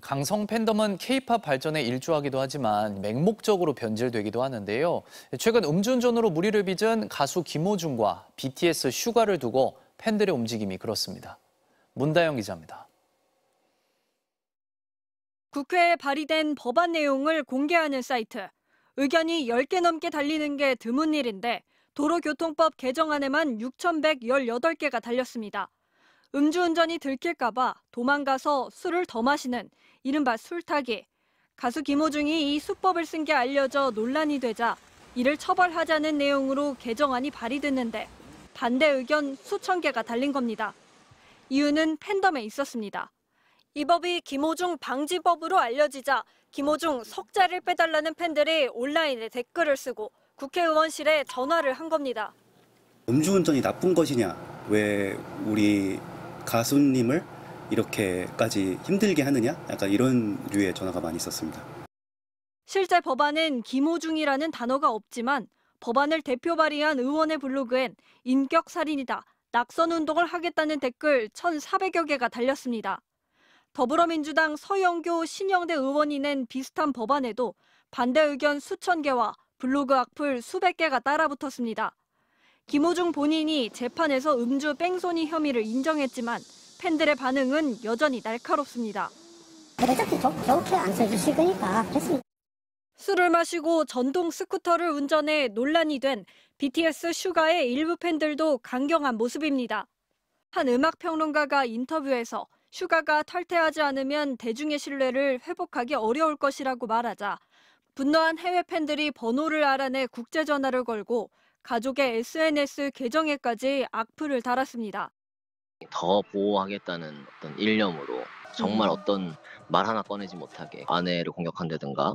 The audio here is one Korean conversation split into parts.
강성 팬덤은 케이팝 발전에 일조하기도 하지만 맹목적으로 변질되기도 하는데요. 최근 음주운전으로 무리를 빚은 가수 김호중과 BTS 슈가를 두고 팬들의 움직임이 그렇습니다. 문다영 기자입니다. 국회에 발의된 법안 내용을 공개하는 사이트. 의견이 10개 넘게 달리는 게 드문 일인데 도로교통법 개정안에만 6,118개가 달렸습니다. 음주운전이 들킬까봐 도망가서 술을 더 마시는 이른바 술타기. 가수 김호중이 이 수법을 쓴 게 알려져 논란이 되자 이를 처벌하자는 내용으로 개정안이 발의됐는데 반대 의견 수천 개가 달린 겁니다. 이유는 팬덤에 있었습니다. 이 법이 김호중 방지법으로 알려지자 김호중 석자를 빼달라는 팬들이 온라인에 댓글을 쓰고 국회의원실에 전화를 한 겁니다. 음주운전이 나쁜 것이냐? 왜 우리 가수님을 이렇게까지 힘들게 하느냐? 약간 이런 류의 전화가 많이 있었습니다. 실제 법안은 김호중이라는 단어가 없지만 법안을 대표 발의한 의원의 블로그엔 인격 살인이다. 낙선 운동을 하겠다는 댓글 1,400여 개가 달렸습니다. 더불어민주당 서영교 신영대 의원이 낸 비슷한 법안에도 반대 의견 수천 개와 블로그 악플 수백 개가 따라붙었습니다. 김호중 본인이 재판에서 음주 뺑소니 혐의를 인정했지만 팬들의 반응은 여전히 날카롭습니다. 술을 마시고 전동 스쿠터를 운전해 논란이 된 BTS 슈가의 일부 팬들도 강경한 모습입니다. 한 음악 평론가가 인터뷰에서 슈가가 탈퇴하지 않으면 대중의 신뢰를 회복하기 어려울 것이라고 말하자 분노한 해외 팬들이 번호를 알아내 국제 전화를 걸고 가족의 SNS 계정에까지 악플을 달았습니다. 더 보호하겠다는 어떤 일념으로 정말 음. 어떤 말 하나 꺼내지 못하게 아내를 공격한다든가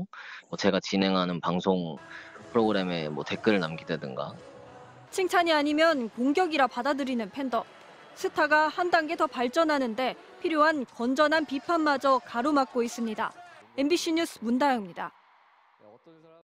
뭐 제가 진행하는 방송 프로그램에 뭐 댓글을 남기다든가 칭찬이 아니면 공격이라 받아들이는 팬더. 스타가 한 단계 더 발전하는데 필요한 건전한 비판마저 가로막고 있습니다. MBC 뉴스 문다영입니다.